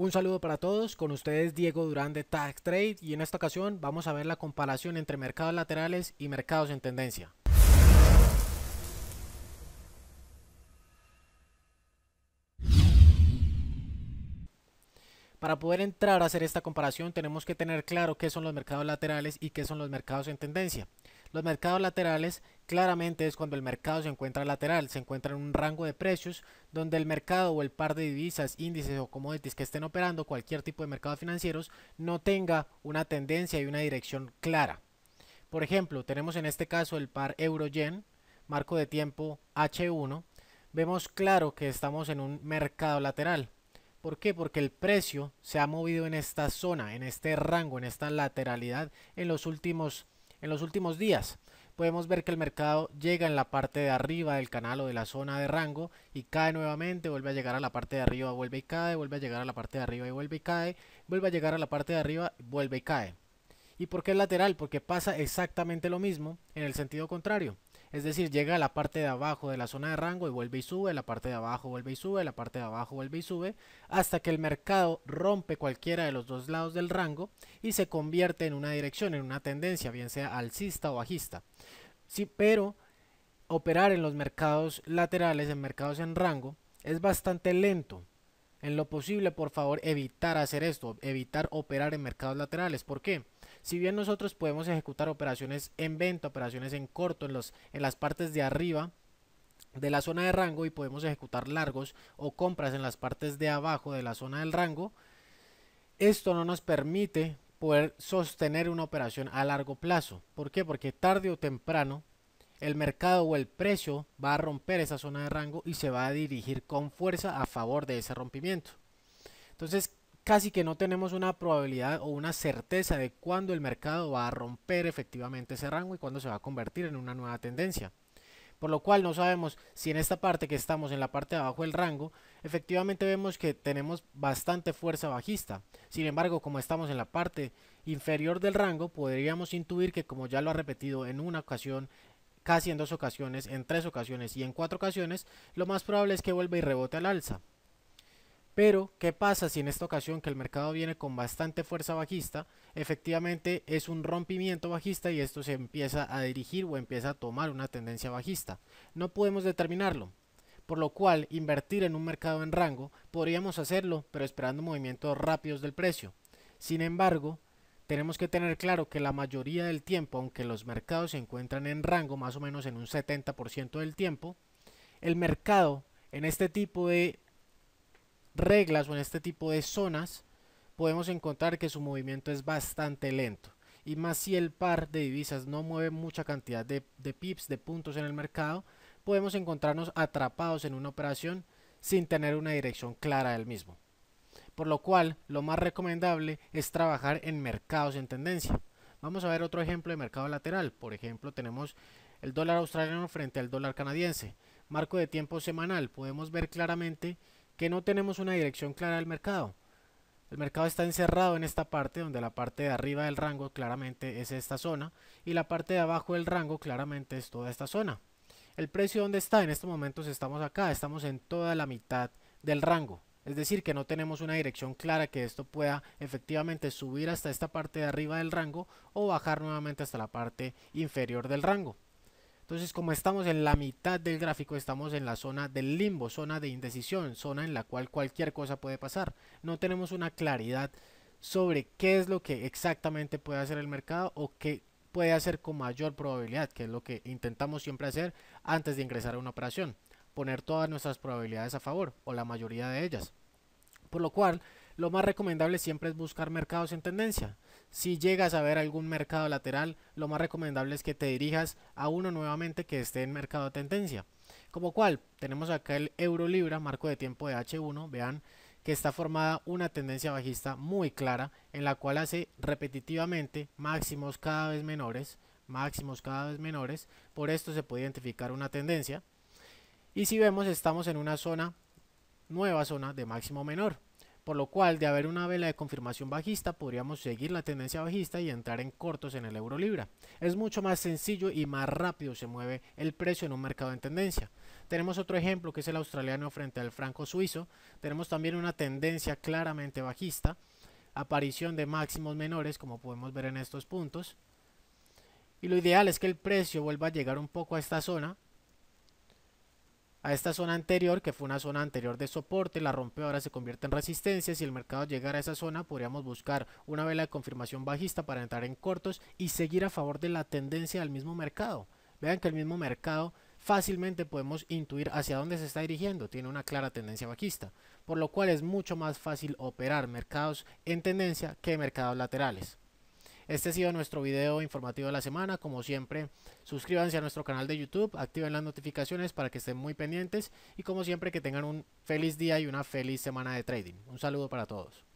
Un saludo para todos, con ustedes Diego Durán de Tax Trade y en esta ocasión vamos a ver la comparación entre mercados laterales y mercados en tendencia. Para poder entrar a hacer esta comparación tenemos que tener claro qué son los mercados laterales y qué son los mercados en tendencia. Los mercados laterales claramente es cuando el mercado se encuentra lateral, se encuentra en un rango de precios donde el mercado o el par de divisas, índices o commodities que estén operando, cualquier tipo de mercado financieros, no tenga una tendencia y una dirección clara. Por ejemplo, tenemos en este caso el par euro-yen, marco de tiempo H1, vemos claro que estamos en un mercado lateral. ¿Por qué? Porque el precio se ha movido en esta zona, en este rango, en esta lateralidad en los últimos, en los últimos días podemos ver que el mercado llega en la parte de arriba del canal o de la zona de rango y cae nuevamente, vuelve a llegar a la parte de arriba, vuelve y cae, vuelve a llegar a la parte de arriba y vuelve y cae, vuelve a llegar a la parte de arriba, vuelve y cae. ¿Y por qué es lateral? Porque pasa exactamente lo mismo en el sentido contrario. Es decir, llega a la parte de abajo de la zona de rango y vuelve y sube, la parte de abajo vuelve y sube, la parte de abajo vuelve y sube, hasta que el mercado rompe cualquiera de los dos lados del rango y se convierte en una dirección, en una tendencia, bien sea alcista o bajista. Sí, pero operar en los mercados laterales, en mercados en rango, es bastante lento. En lo posible, por favor, evitar hacer esto, evitar operar en mercados laterales. ¿Por qué? Si bien nosotros podemos ejecutar operaciones en venta, operaciones en corto, en, los, en las partes de arriba de la zona de rango y podemos ejecutar largos o compras en las partes de abajo de la zona del rango, esto no nos permite poder sostener una operación a largo plazo. ¿Por qué? Porque tarde o temprano el mercado o el precio va a romper esa zona de rango y se va a dirigir con fuerza a favor de ese rompimiento. Entonces, casi que no tenemos una probabilidad o una certeza de cuándo el mercado va a romper efectivamente ese rango y cuándo se va a convertir en una nueva tendencia. Por lo cual no sabemos si en esta parte que estamos en la parte de abajo del rango, efectivamente vemos que tenemos bastante fuerza bajista. Sin embargo, como estamos en la parte inferior del rango, podríamos intuir que como ya lo ha repetido en una ocasión, casi en dos ocasiones, en tres ocasiones y en cuatro ocasiones, lo más probable es que vuelva y rebote al alza. Pero, ¿qué pasa si en esta ocasión que el mercado viene con bastante fuerza bajista? Efectivamente es un rompimiento bajista y esto se empieza a dirigir o empieza a tomar una tendencia bajista. No podemos determinarlo. Por lo cual, invertir en un mercado en rango podríamos hacerlo, pero esperando movimientos rápidos del precio. Sin embargo, tenemos que tener claro que la mayoría del tiempo, aunque los mercados se encuentran en rango más o menos en un 70% del tiempo, el mercado en este tipo de reglas o en este tipo de zonas, podemos encontrar que su movimiento es bastante lento. Y más si el par de divisas no mueve mucha cantidad de, pips, de puntos en el mercado, podemos encontrarnos atrapados en una operación sin tener una dirección clara del mismo. Por lo cual, lo más recomendable es trabajar en mercados en tendencia. Vamos a ver otro ejemplo de mercado lateral. Por ejemplo, tenemos el dólar australiano frente al dólar canadiense. Marco de tiempo semanal. Podemos ver claramente que no tenemos una dirección clara del mercado. El mercado está encerrado en esta parte, donde la parte de arriba del rango claramente es esta zona y la parte de abajo del rango claramente es toda esta zona. El precio donde está en estos momentos estamos acá, estamos en toda la mitad del rango. Es decir, que no tenemos una dirección clara que esto pueda efectivamente subir hasta esta parte de arriba del rango o bajar nuevamente hasta la parte inferior del rango. Entonces, como estamos en la mitad del gráfico, estamos en la zona del limbo, zona de indecisión, zona en la cual cualquier cosa puede pasar. No tenemos una claridad sobre qué es lo que exactamente puede hacer el mercado o qué puede hacer con mayor probabilidad, que es lo que intentamos siempre hacer antes de ingresar a una operación, poner todas nuestras probabilidades a favor o la mayoría de ellas. Por lo cual, lo más recomendable siempre es buscar mercados en tendencia. Si llegas a ver algún mercado lateral, lo más recomendable es que te dirijas a uno nuevamente que esté en mercado de tendencia. Como cual, tenemos acá el euro libra, marco de tiempo de H1, vean que está formada una tendencia bajista muy clara en la cual hace repetitivamente máximos cada vez menores, máximos cada vez menores, por esto se puede identificar una tendencia. Y si vemos, estamos en una zona, nueva zona de máximo menor por lo cual de haber una vela de confirmación bajista podríamos seguir la tendencia bajista y entrar en cortos en el euro libra. Es mucho más sencillo y más rápido se mueve el precio en un mercado en tendencia. Tenemos otro ejemplo que es el australiano frente al franco suizo. Tenemos también una tendencia claramente bajista, aparición de máximos menores como podemos ver en estos puntos. Y lo ideal es que el precio vuelva a llegar un poco a esta zona a esta zona anterior, que fue una zona anterior de soporte, la rompe ahora se convierte en resistencia, si el mercado llegara a esa zona podríamos buscar una vela de confirmación bajista para entrar en cortos y seguir a favor de la tendencia del mismo mercado. Vean que el mismo mercado fácilmente podemos intuir hacia dónde se está dirigiendo, tiene una clara tendencia bajista, por lo cual es mucho más fácil operar mercados en tendencia que mercados laterales. Este ha sido nuestro video informativo de la semana. Como siempre, suscríbanse a nuestro canal de YouTube, activen las notificaciones para que estén muy pendientes y como siempre que tengan un feliz día y una feliz semana de trading. Un saludo para todos.